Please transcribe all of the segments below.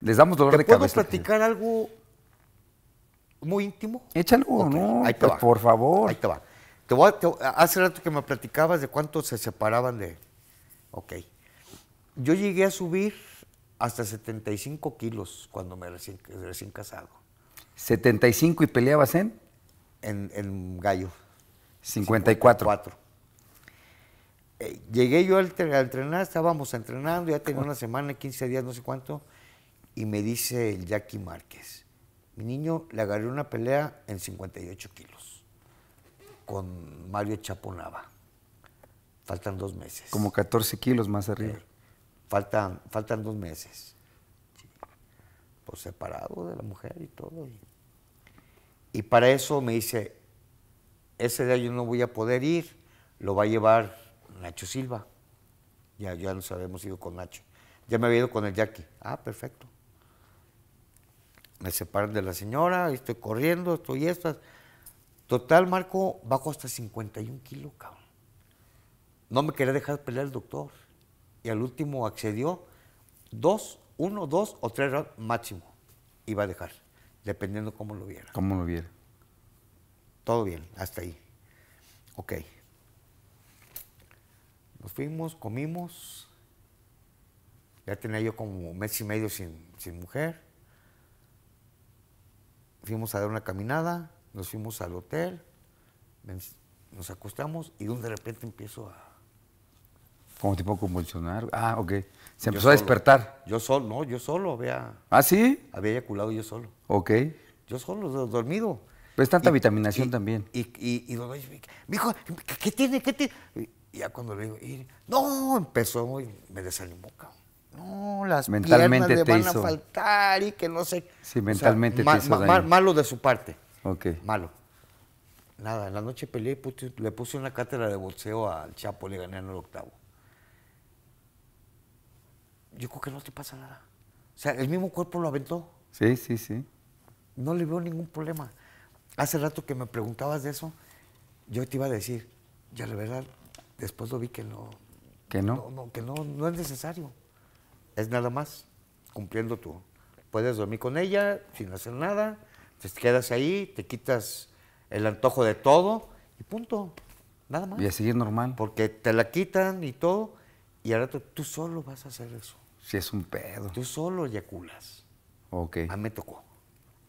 Les damos dolor de puedo cabeza. ¿Puedo platicar algo muy íntimo? Échalo, okay. ¿no? Ahí te pues, Por favor. Ahí te va. hace rato que me platicabas de cuánto se separaban de. Ok. Yo llegué a subir hasta 75 kilos cuando me recién, casado. ¿75 y peleabas en? En, Gallo. 54. Eh, llegué yo a entrenar, estábamos entrenando, ya tenía una semana, 15 días, no sé cuánto y me dice el Jackie Márquez, mi niño le agarré una pelea en 58 kilos con Mario Chaponaba. Faltan dos meses. Como 14 kilos más arriba. Eh, faltan, faltan dos meses. por Pues separado de la mujer y todo. Y, para eso me dice, ese día yo no voy a poder ir, lo va a llevar Nacho Silva. Ya, ya nos habíamos ido con Nacho. Ya me había ido con el Jackie. Ah, perfecto me separan de la señora, estoy corriendo, estoy estas. Total, Marco, bajo hasta 51 kilos, cabrón. No me quería dejar pelear el doctor. Y al último accedió dos, uno, dos o tres rounds máximo. Iba a dejar, dependiendo cómo lo viera. Cómo lo viera. Todo bien, hasta ahí. Ok. Nos fuimos, comimos. Ya tenía yo como un mes y medio sin, sin mujer fuimos a dar una caminada, nos fuimos al hotel, nos acostamos y de repente empiezo a... Como tipo convulsionar. Ah, ok. Se empezó a despertar. Yo solo, no, yo solo había... ¿Ah, sí? Había eyaculado yo solo. Ok. Yo solo, dormido. pues tanta vitaminación también. Y, y, y, mi dijo ¿qué tiene? ¿Qué tiene? Y ya cuando le digo, no, empezó y me desanimó, cabrón no, las mentalmente te le van a faltar y que no sé. Sí, mentalmente te hizo Malo de su parte. Ok. Malo. Nada, en la noche peleé y le puse una cátedra de boxeo al Chapo, le gané en el octavo. Yo creo que no te pasa nada. O sea, el mismo cuerpo lo aventó. Sí, sí, sí. No le veo ningún problema. Hace rato que me preguntabas de eso, yo te iba a decir, ya la verdad, después lo vi que no. Que no. no que no, no es necesario. Es nada más, cumpliendo tú. Puedes dormir con ella sin hacer nada, te quedas ahí, te quitas el antojo de todo y punto. Nada más. Y a seguir normal. Porque te la quitan y todo, y ahora tú solo vas a hacer eso. Si es un pedo. Tú solo eyaculas. Ok. A mí me tocó.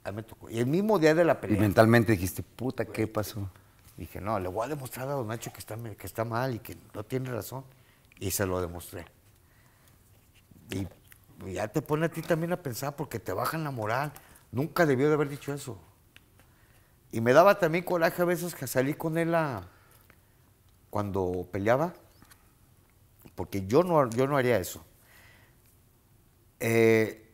A mí me tocó. Y el mismo día de la pelea. Y mentalmente dijiste, puta, ¿qué pasó? Dije, no, le voy a demostrar a Don Nacho que está, que está mal y que no tiene razón. Y se lo demostré. Y ya te pone a ti también a pensar porque te bajan la moral. Nunca debió de haber dicho eso. Y me daba también coraje a veces que salí con él cuando peleaba, porque yo no, yo no haría eso. Eh,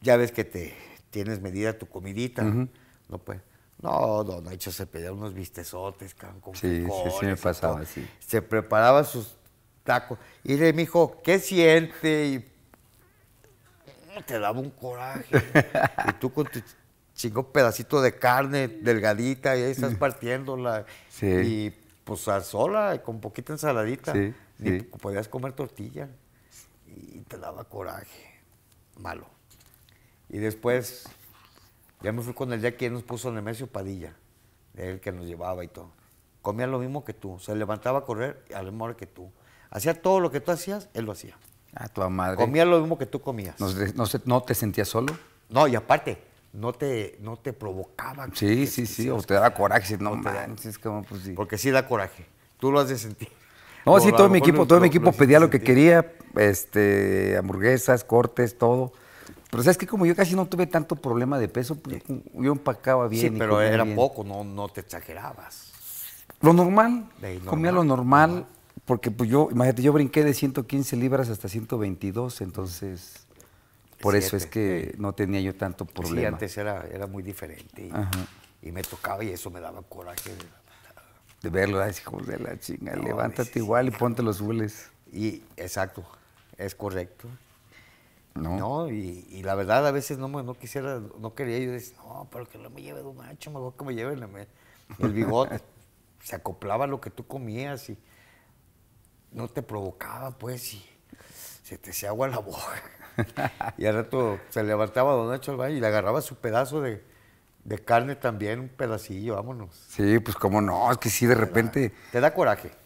ya ves que te tienes medida tu comidita, no pues. No, no, no, hecho se peleaba unos vistezotes, Sí, sí, sí me pasaba, sí. Se preparaba sus tacos. Y le dijo, ¿qué siente? Y te daba un coraje. y tú con tu chingo pedacito de carne delgadita y ahí estás partiéndola. Y pues a sola, con poquita ensaladita. y podías comer tortilla. Y te daba coraje. Malo. Y después ya me fui con el día que nos puso Nemesio Padilla, Él que nos llevaba y todo. Comía lo mismo que tú, se levantaba a correr a la hora que tú. Hacía todo lo que tú hacías, él lo hacía. A tu madre. Comía lo mismo que tú comías. ¿No, te sentías solo? No, y aparte, no te, no te provocaba. Sí, sí, sí, o te daba coraje. No, pues Porque sí da coraje. Tú lo has de sentir. No, sí, todo mi equipo, todo mi equipo pedía lo que quería, este, hamburguesas, cortes, todo. Pero sabes que como yo casi no tuve tanto problema de peso, pues, yo empacaba bien. Sí, pero era poco, no, no te exagerabas. Lo normal, comía lo normal porque pues yo, imagínate, yo brinqué de 115 libras hasta 122, entonces por eso es que no tenía yo tanto problema. Sí, antes era, era muy diferente y, me tocaba y eso me daba coraje. De verlo, así como de la chinga, levántate igual y ponte los hueles. Y exacto, es correcto. No. y, la verdad, a veces no, no quisiera, no quería yo decir, no, pero que no me lleve de macho, mejor que me lleven el, bigote. Se acoplaba lo que tú comías y no te provocaba, pues, y se te se agua la boca. y al rato se levantaba Don Nacho al baño y le agarraba su pedazo de, carne también, un pedacillo, vámonos. Sí, pues cómo no, es que sí, de repente. te da coraje.